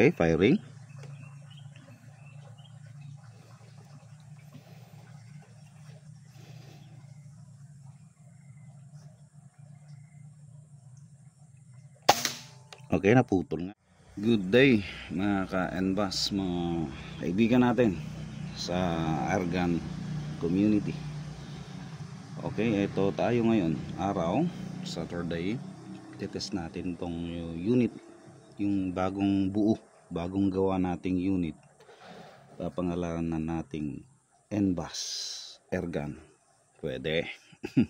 Okay, firing. Okay, naputol nga. Good day mga ka-envas, mga kaibigan natin sa Argan Community. Okay, ito tayo ngayon, araw, Saturday. Titest natin tong unit, yung bagong buo bagong gawa nating unit papangalanan na nating NBAS Ergan pwede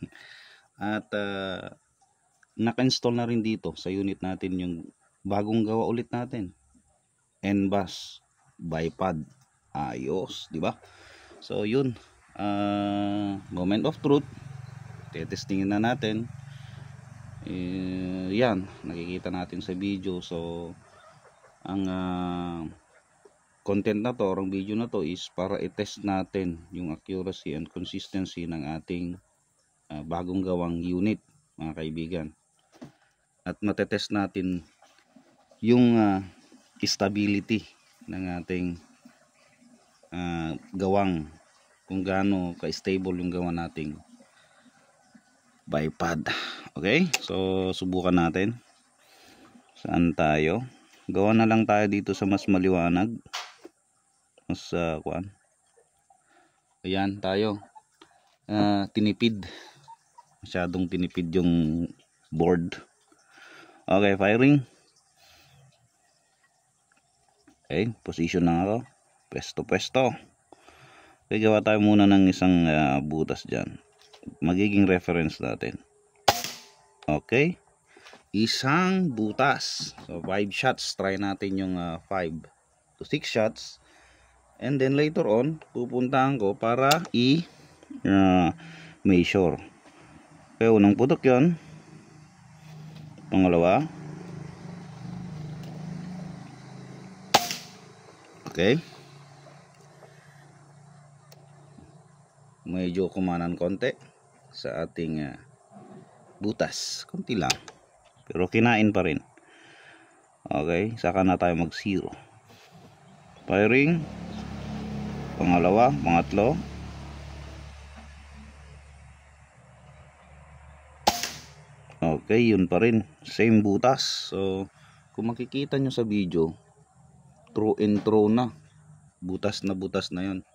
at uh, naka-install na rin dito sa unit natin yung bagong gawa ulit natin NBAS bipod ayos di ba so yun uh, moment of truth testingin na natin eh, yan nakikita natin sa video so ang uh, content na to or ang video na to is para i-test natin yung accuracy and consistency ng ating uh, bagong gawang unit mga kaibigan at matetest natin yung uh, stability ng ating uh, gawang kung gaano ka-stable yung gawa nating bipod okay so subukan natin saan tayo gawa na lang tayo dito sa mas maliwanag mas uh, ah, kuan ayan tayo uh, tinipid masyadong tinipid yung board okay firing okay position na ako pwesto pwesto okay gawa tayo muna ng isang uh, butas dyan magiging reference natin okay isang butas. So 5 shots, try natin yung 5 uh, ah, to 6 shots. And then later on, pupuntahan ko para i-measure. Ah, uh, Kaya unang putok yon Pangalawa. Okay. Medyo kumanan konti sa ating uh, butas. konti lang. Pero kinain pa rin. Okay, saka na tayo mag zero. Firing. Pangalawa, pangatlo. Okay, yun pa rin. Same butas. So, kung makikita nyo sa video, true and true na. Butas na butas na yun.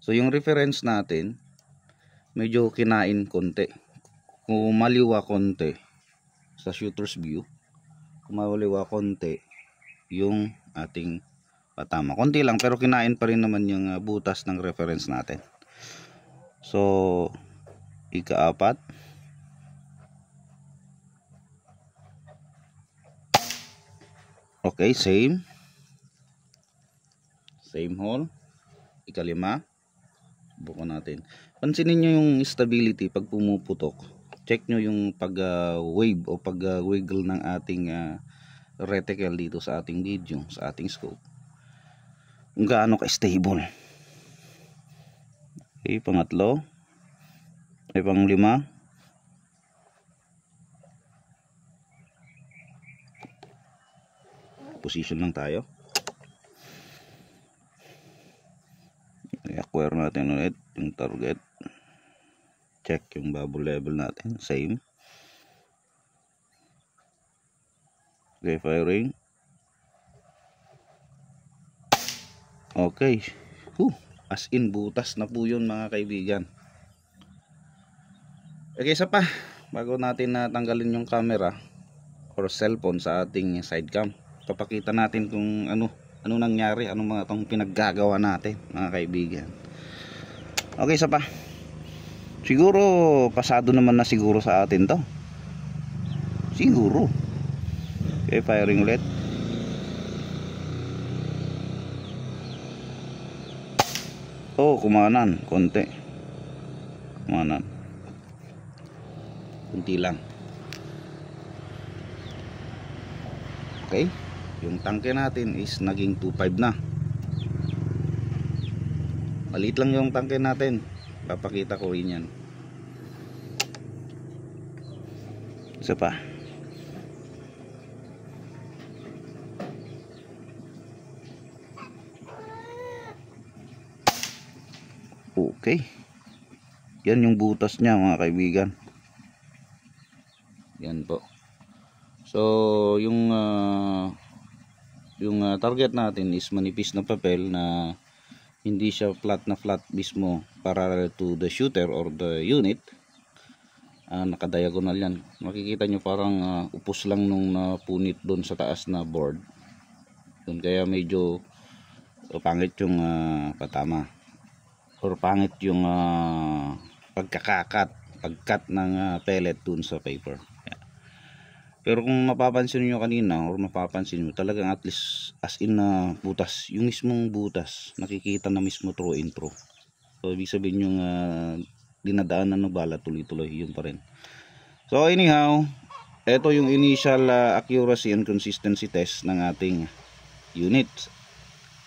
So, yung reference natin, medyo kinain konti. Kung maliwa konti, sa shooter's view kumawaliwa konti yung ating patama konti lang pero kinain pa rin naman yung ah, butas ng reference natin so ikaapat okay same same hole ikalima buko natin pansinin nyo yung stability pag pumuputok check nyo yung pag uh, wave o pag uh, wiggle ng ating uh, reticle dito sa ating medium sa ating scope kung gaano ka stable okay pangatlo ay panglima position lang tayo i-acquire natin ulit yung target check yung bubble level natin same okay firing okay Whew. as in butas na po yun mga kaibigan okay isa pa bago natin natanggalin yung camera or cellphone sa ating side cam papakita natin kung ano ano nangyari, anong mga itong pinaggagawa natin mga kaibigan okay isa pa Siguro pasado naman na siguro sa atin to. Siguro. Okay, firing ulit. Oh, kumanan, konti. Kumanan. Kunti lang. Okay? Yung tangke natin is naging 25 na. Maliit lang yung tangke natin papakita ko rin yan isa pa okay yan yung butas niya mga kaibigan yan po so yung uh, yung uh, target natin is manipis na papel na hindi siya flat na flat mismo parallel to the shooter or the unit uh, nakadiagonal yan makikita nyo parang uh, upos lang nung napunit uh, doon sa taas na board doon kaya medyo uh, pangit yung uh, patama or pangit yung uh, pagkakakat pagkat ng uh, pellet dun sa paper pero kung mapapansin niyo kanina or mapapansin niyo talagang at least as in na uh, butas, yung mismong butas nakikita na mismo through and through. So ibig sabihin yung uh, dinadaanan ng bala tuloy-tuloy yun pa rin. So anyhow, ito yung initial uh, accuracy and consistency test ng ating unit.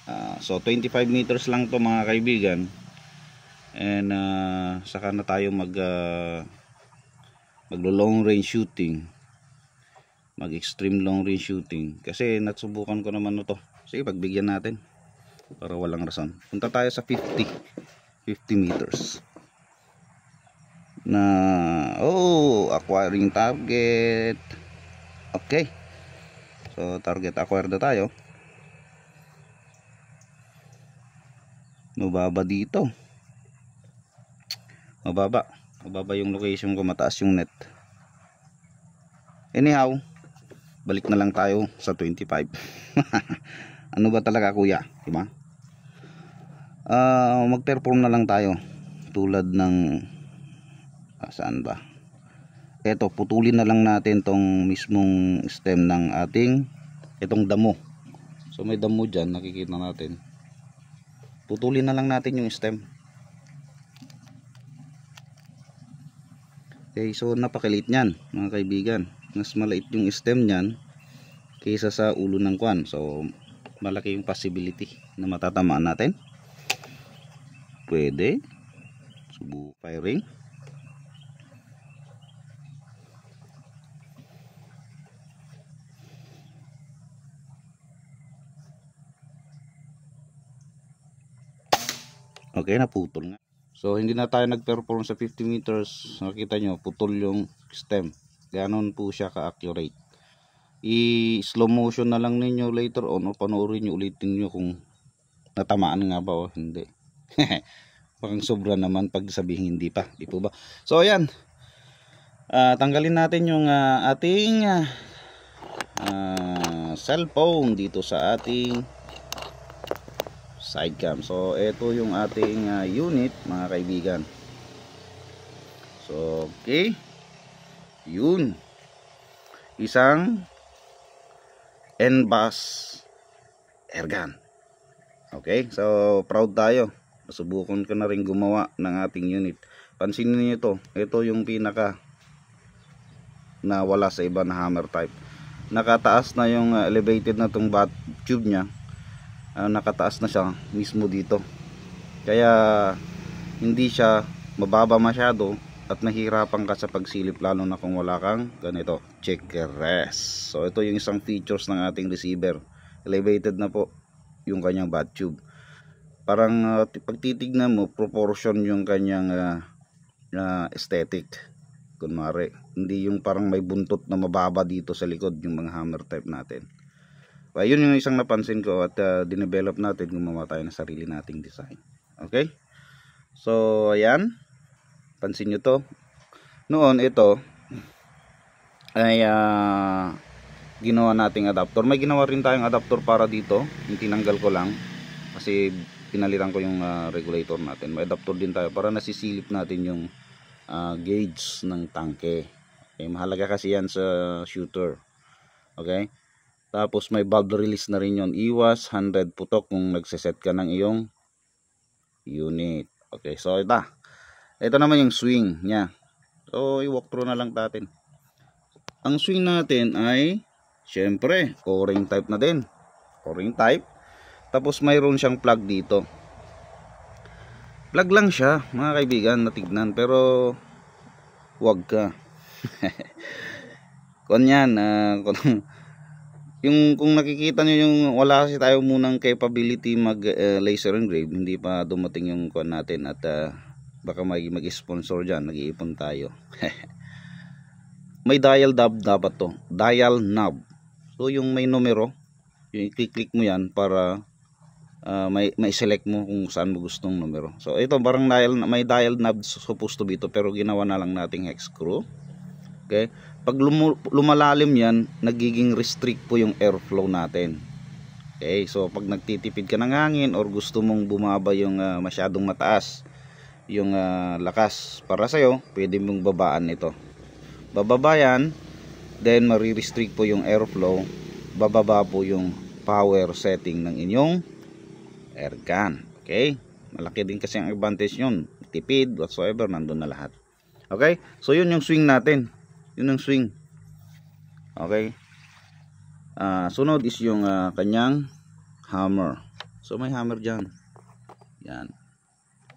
Uh, so 25 meters lang to mga kaibigan. And uh, saka na tayo mag uh, maglo long range shooting mag extreme long range shooting kasi natsubukan ko naman ito to sige pagbigyan natin para walang rason punta tayo sa 50 50 meters na oh acquiring target okay so target acquired na tayo mababa dito mababa mababa yung location ko mataas yung net anyhow balik na lang tayo sa 25 ano ba talaga kuya diba uh, ah, mag perform na lang tayo tulad ng ah, saan ba eto putulin na lang natin tong mismong stem ng ating itong damo so may damo dyan nakikita natin putulin na lang natin yung stem okay so napakiliit nyan mga kaibigan mas maliit yung stem niyan kaysa sa ulo ng kwan so malaki yung possibility na matatamaan natin pwede subo firing Okay, naputol nga. So, hindi na tayo nag-perform sa 50 meters. Nakita nyo, putol yung stem. Ganon po siya ka-accurate. I-slow motion na lang ninyo later on o panoorin nyo ulitin nyo kung natamaan nga ba o hindi. Parang sobra naman pag sabihin hindi pa. Di po ba? So ayan. Uh, tanggalin natin yung uh, ating uh, uh, cellphone dito sa ating side cam. So ito yung ating uh, unit mga kaibigan. So okay. Yun. Isang NBAS Ergan Okay, so proud tayo. Nasubukan ko na rin gumawa ng ating unit. Pansinin niyo to. Ito yung pinaka na wala sa iba na hammer type. Nakataas na yung uh, elevated na tong bat tube niya. Uh, nakataas na siya mismo dito. Kaya hindi siya mababa masyado at nahihirapan ka sa pagsilip lalo na kung wala kang ganito checker rest so ito yung isang features ng ating receiver elevated na po yung kanyang bat tube parang uh, ah, pagtitignan mo proportion yung kanyang uh, uh, aesthetic kunwari hindi yung parang may buntot na mababa dito sa likod yung mga hammer type natin ayun yung isang napansin ko at uh, dinevelop natin gumawa tayo ng sarili nating design okay so ayan Pansin nyo to. Noon ito ay uh, ginawa nating adapter. May ginawa rin tayong adapter para dito. Yung tinanggal ko lang kasi pinalitan ko yung uh, regulator natin. May adapter din tayo para nasisilip natin yung uh, gauge ng tanke Okay, eh, mahalaga kasi yan sa shooter. Okay? Tapos may valve release na rin yon Iwas 100 putok kung nagseset ka ng iyong unit. Okay, so ito. Ito naman yung swing niya. So, i-walk through na lang natin. Ang swing natin ay, syempre, o-ring type na din. O-ring type. Tapos, mayroon siyang plug dito. Plug lang siya, mga kaibigan, natignan. Pero, wag ka. Kunyan, uh, ah, kung, yung kung nakikita nyo yung wala kasi tayo munang capability mag uh, laser engrave hindi pa dumating yung kuan natin at uh, baka may mag-sponsor dyan nag-iipon tayo may dial dab dapat to dial knob so yung may numero yung i-click mo yan para uh, may, may select mo kung saan mo gustong numero so ito parang dial, may dial knob supposed to be to pero ginawa na lang nating hex screw okay pag lum lumalalim yan nagiging restrict po yung airflow natin okay so pag nagtitipid ka ng hangin or gusto mong bumaba yung uh, masyadong mataas yung uh, lakas para sa'yo pwede mong babaan ito bababa yan then marirestrict po yung airflow bababa po yung power setting ng inyong airgun okay malaki din kasi ang advantage yun tipid whatsoever nandun na lahat okay so yun yung swing natin yun yung swing okay uh, sunod is yung uh, kanyang hammer so may hammer dyan yan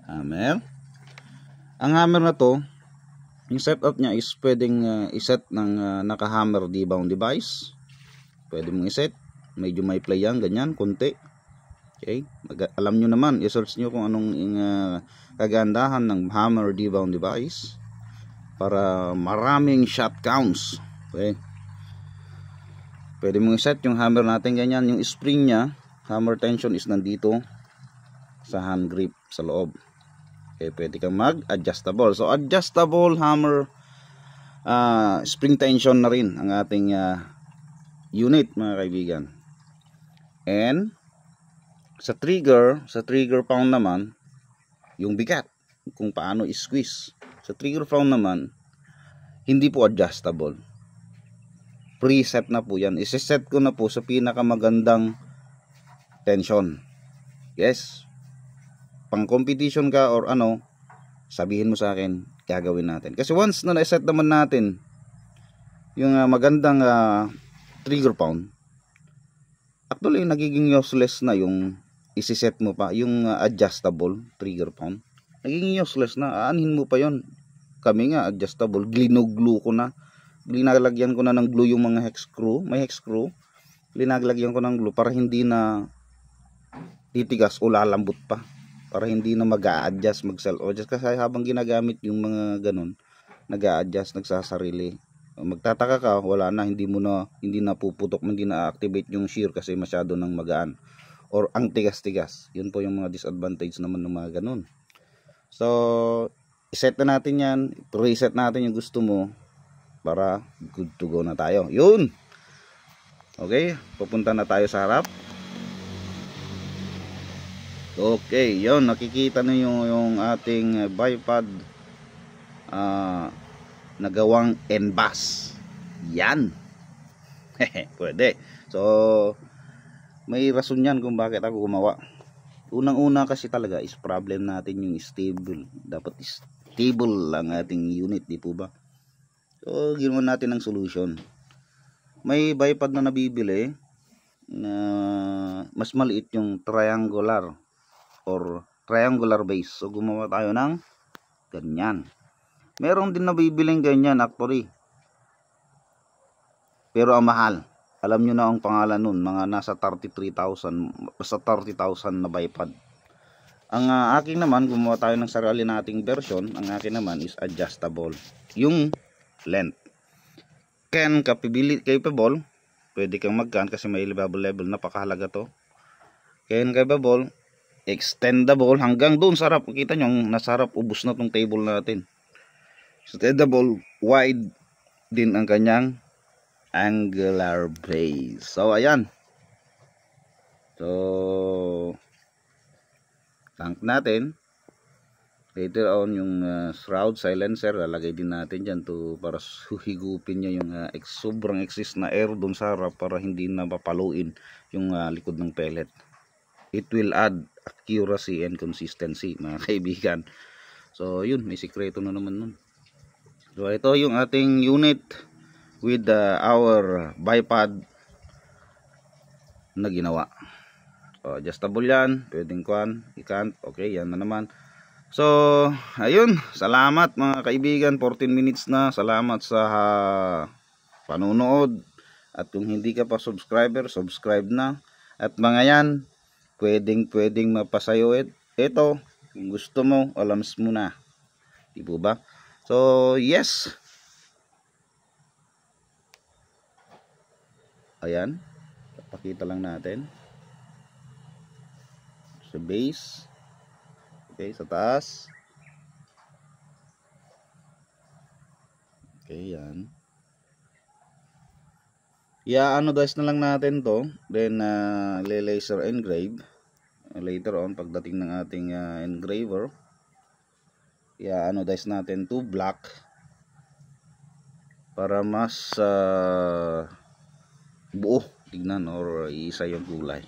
hammer ang hammer na to yung setup niya is pwedeng uh, iset ng uh, naka-hammer debound device. Pwede mong iset. Medyo may play yan, ganyan, konti. Okay? Mag alam nyo naman, isearch nyo kung anong uh, kagandahan ng hammer debound device para maraming shot counts. Okay? Pwede mong iset yung hammer natin ganyan. Yung spring niya, hammer tension is nandito sa hand grip sa loob. Okay, pwede kang mag-adjustable. So, adjustable hammer uh, spring tension na rin ang ating uh, unit mga kaibigan. And sa trigger, sa trigger pound naman, yung bigat kung paano i-squeeze. Sa trigger pound naman, hindi po adjustable. Preset na po yan. Isiset ko na po sa pinakamagandang tension. Yes, pang competition ka or ano, sabihin mo sa akin, gagawin natin. Kasi once na na-set naman natin yung uh, magandang uh, trigger pound, actually nagiging useless na yung isiset mo pa, yung uh, adjustable trigger pound. Nagiging useless na, aanhin mo pa yon Kami nga, adjustable, glinuglu ko na, linalagyan ko na ng glue yung mga hex screw, may hex screw, linaglagyan ko ng glue para hindi na titigas o lalambot pa para hindi na mag-a-adjust, mag-self-adjust kasi habang ginagamit yung mga ganun, nag-a-adjust, nagsasarili. Magtataka ka, wala na, hindi mo na hindi na puputok, hindi na activate yung shear kasi masyado nang magaan or ang tigas-tigas. Yun po yung mga disadvantage naman ng mga ganun. So, iset na natin yan, reset natin yung gusto mo para good to go na tayo. Yun! Okay, pupunta na tayo sa harap. Okay, yon nakikita niyo yung yung ating bipod uh, ah, nagawang enbas. Yan. Pwede. So, may rason yan kung bakit ako gumawa. Unang-una kasi talaga is problem natin yung stable. Dapat stable lang ating unit, di po ba? So, ginawa natin ng solution. May bipod na nabibili na mas maliit yung triangular or triangular base. So gumawa tayo ng ganyan. Meron din nabibiling ganyan actually. Pero ang mahal. Alam nyo na ang pangalan nun. Mga nasa 33,000. Basta 30,000 na bipod. Ang uh, akin naman, gumawa tayo ng sarili nating version. Ang akin naman is adjustable. Yung length. Can capability, capable. Pwede kang magkan kasi may level level. Napakahalaga to. Can capable extendable hanggang doon sarap harap makita nyo nasa harap ubos na tong table natin extendable wide din ang kanyang angular base so ayan so tank natin later on yung uh, shroud silencer lalagay din natin dyan to para higupin niya yung uh, ex, sobrang excess na air doon sa harap para hindi na mapaluin yung uh, likod ng pellet it will add accuracy and consistency mga kaibigan so yun may sikreto na naman nun so ito yung ating unit with uh, our bipod na ginawa so, adjustable yan pwedeng kwan ikant okay yan na naman So, ayun, salamat mga kaibigan, 14 minutes na. Salamat sa uh, panunood. At kung hindi ka pa subscriber, subscribe na. At mga yan, pwedeng pwedeng mapasayo ito kung gusto mo alams mo na di ba so yes ayan pakita lang natin sa base okay sa taas okay yan Iaano guys na lang natin to. Then uh, ah, laser engrave later on pagdating ng ating uh, engraver. Iaano guys natin to black para mas uh, buo tignan or isa yung kulay.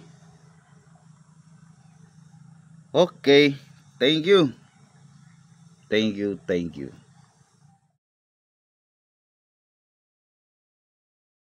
Okay, thank you. Thank you, thank you.